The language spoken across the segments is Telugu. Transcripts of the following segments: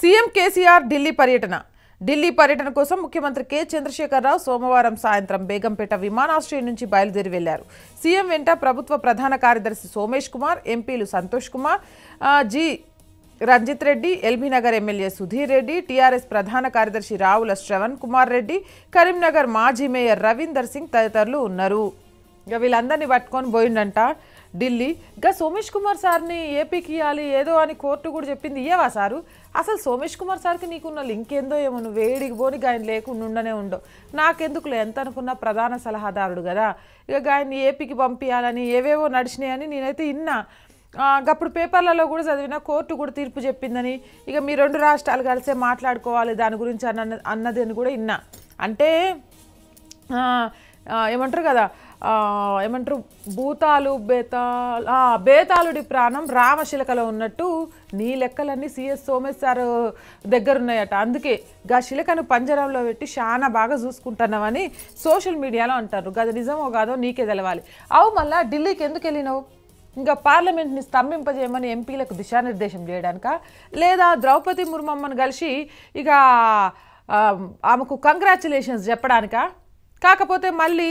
సీఎం కేసీఆర్ ఢిల్లీ పర్యటన ఢిల్లీ పర్యటన కోసం ముఖ్యమంత్రి కె చంద్రశేఖరరావు సోమవారం సాయంత్రం బేగంపేట విమానాశ్రయం నుంచి బయలుదేరి వెళ్లారు సీఎం వెంట ప్రభుత్వ ప్రధాన కార్యదర్శి సోమేష్ కుమార్ ఎంపీలు సంతోష్ కుమార్ జి రంజిత్ రెడ్డి ఎల్బీనగర్ ఎమ్మెల్యే సుధీర్ రెడ్డి టీఆర్ఎస్ ప్రధాన కార్యదర్శి రావుల శ్రవణ్ కుమార్ రెడ్డి కరీంనగర్ మాజీ మేయర్ రవీందర్ సింగ్ తదితరులు ఉన్నారు ఇక వీళ్ళందరినీ పట్టుకొని పోయిండంట ఢిల్లీ ఇంకా సోమేష్ కుమార్ సార్ని ఏపీకి ఇవ్వాలి ఏదో అని కోర్టు కూడా చెప్పింది ఇయ్యవా సారు అసలు సోమేష్ కుమార్ సార్కి నీకున్న లింక్ ఏందో ఏమో నువ్వు వేడికి పోని ఆయన లేకుండా ఉండనే ఉండవు నాకెందుకులే ఎంత అనుకున్నా ప్రధాన సలహాదారుడు కదా ఇక ఆయన్ని ఏపీకి పంపించాలని ఏవేవో నడిచినాయని నేనైతే ఇన్నా అప్పుడు పేపర్లలో కూడా చదివిన కోర్టు కూడా తీర్పు చెప్పిందని ఇక మీ రెండు రాష్ట్రాలు కలిసే మాట్లాడుకోవాలి దాని గురించి అన్న అన్నది అని కూడా ఇన్నా అంటే ఏమంటారు కదా ఏమంటారు భూతాలు బేతాలు బేతాళుడి ప్రాణం రామశిలకలో ఉన్నట్టు నీ లెక్కలన్నీ సిఎస్ సోమేశ్ సార్ దగ్గర ఉన్నాయట అందుకే గా శిలకను పంజరంలో పెట్టి చాలా బాగా చూసుకుంటున్నావని సోషల్ మీడియాలో అంటారు గది నిజమో కాదో నీకే తెలవాలి అవు మళ్ళా ఢిల్లీకి ఎందుకు వెళ్ళినావు ఇంకా పార్లమెంట్ని స్తంభింపజేయమని ఎంపీలకు దిశానిర్దేశం చేయడానిక లేదా ద్రౌపది ముర్మమ్మను కలిసి ఇక ఆమెకు కంగ్రాచులేషన్స్ చెప్పడానికా కాకపోతే మళ్ళీ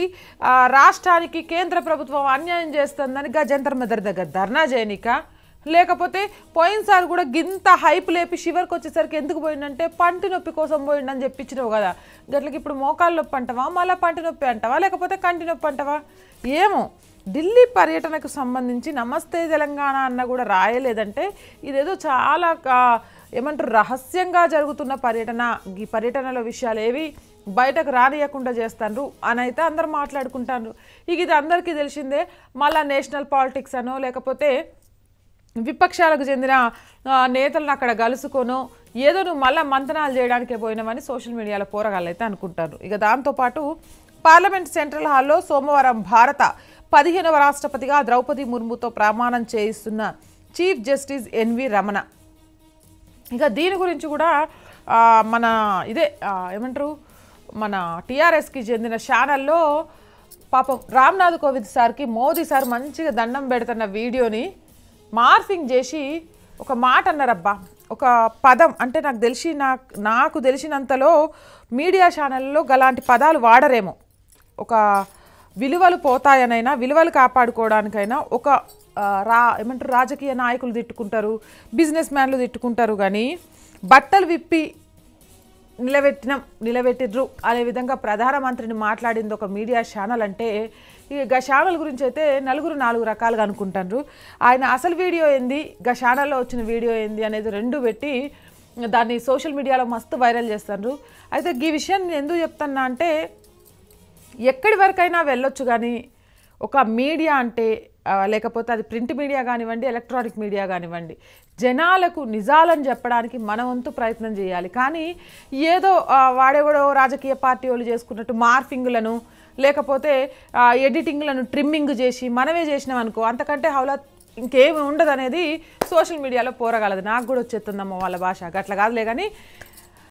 రాష్ట్రానికి కేంద్ర ప్రభుత్వం అన్యాయం చేస్తుందని గజంతర్ మదర్ దగ్గర ధర్నా చేయనిక లేకపోతే పోయినసారి కూడా గింత హైప్ లేపి శివర్కి వచ్చేసరికి ఎందుకు పోయిందంటే పంటి నొప్పి కోసం పోయిండని చెప్పించినావు కదా గట్లకి ఇప్పుడు మోకాళ్ళ నొప్పి అంటవా మళ్ళీ పంటి నొప్పి అంటవా లేకపోతే కంటి నొప్పి అంటవా ఏమో ఢిల్లీ పర్యటనకు సంబంధించి నమస్తే తెలంగాణ అన్న కూడా రాయలేదంటే ఇదేదో చాలా ఏమంటారు రహస్యంగా జరుగుతున్న పర్యటన ఈ పర్యటనల విషయాలు ఏవి బయటకు రానియకుండా చేస్తాను అని అయితే అందరు మాట్లాడుకుంటాను ఇక ఇది అందరికీ తెలిసిందే మళ్ళీ నేషనల్ పాలిటిక్స్ అనో లేకపోతే విపక్షాలకు చెందిన నేతలను అక్కడ కలుసుకోను ఏదో నువ్వు మళ్ళీ మంతనాలు చేయడానికే పోయినామని సోషల్ మీడియాలో పోరగాళ్ళు అయితే అనుకుంటారు ఇక దాంతోపాటు పార్లమెంట్ సెంట్రల్ హాల్లో సోమవారం భారత పదిహేనవ రాష్ట్రపతిగా ద్రౌపది ముర్ముతో ప్రమాణం చేయిస్తున్న చీఫ్ జస్టిస్ ఎన్వి రమణ ఇంకా దీని గురించి కూడా మన ఇదే ఏమంటారు మన టీఆర్ఎస్కి చెందిన ఛానల్లో పాపం రామ్నాథ్ కోవింద్ సార్కి మోదీ సార్ మంచిగా దండం పెడుతున్న వీడియోని మార్ఫింగ్ చేసి ఒక మాట అన్నారబ్బా ఒక పదం అంటే నాకు తెలిసి నాకు నాకు తెలిసినంతలో మీడియా ఛానల్లో గలాంటి పదాలు వాడరేమో ఒక విలువలు పోతాయనైనా విలువలు కాపాడుకోవడానికైనా ఒక రా ఏమంటారు రాజకీయ నాయకులు తిట్టుకుంటారు బిజినెస్ మ్యాన్లు తిట్టుకుంటారు కానీ బట్టలు విప్పి నిలబెట్టినాం నిలబెట్టిర్రు అనే విధంగా ప్రధానమంత్రిని మాట్లాడింది ఒక మీడియా ఛానల్ అంటే గ ఛానల్ గురించి అయితే నలుగురు నాలుగు రకాలుగా అనుకుంటారు ఆయన అసలు వీడియో ఏంది గ ఛానల్లో వచ్చిన వీడియో ఏంది అనేది రెండు పెట్టి దాన్ని సోషల్ మీడియాలో మస్తు వైరల్ చేస్తారు అయితే ఈ విషయాన్ని ఎందుకు చెప్తున్నా అంటే ఎక్కడి వరకైనా వెళ్ళొచ్చు కానీ ఒక మీడియా అంటే లేకపోతే అది ప్రింట్ మీడియా కానివ్వండి ఎలక్ట్రానిక్ మీడియా కానివ్వండి జనాలకు నిజాలని చెప్పడానికి మన వంతు ప్రయత్నం చేయాలి కానీ ఏదో వాడేవాడో రాజకీయ పార్టీ వాళ్ళు చేసుకున్నట్టు మార్ఫింగ్లను లేకపోతే ఎడిటింగ్లను ట్రిమ్మింగ్ చేసి మనమే చేసినాం అనుకో అంతకంటే హౌలా ఇంకేమి ఉండదు అనేది సోషల్ మీడియాలో పోరగలదు నాకు కూడా వచ్చేస్తుందమ్మ వాళ్ళ భాష అట్లా కాదులే కానీ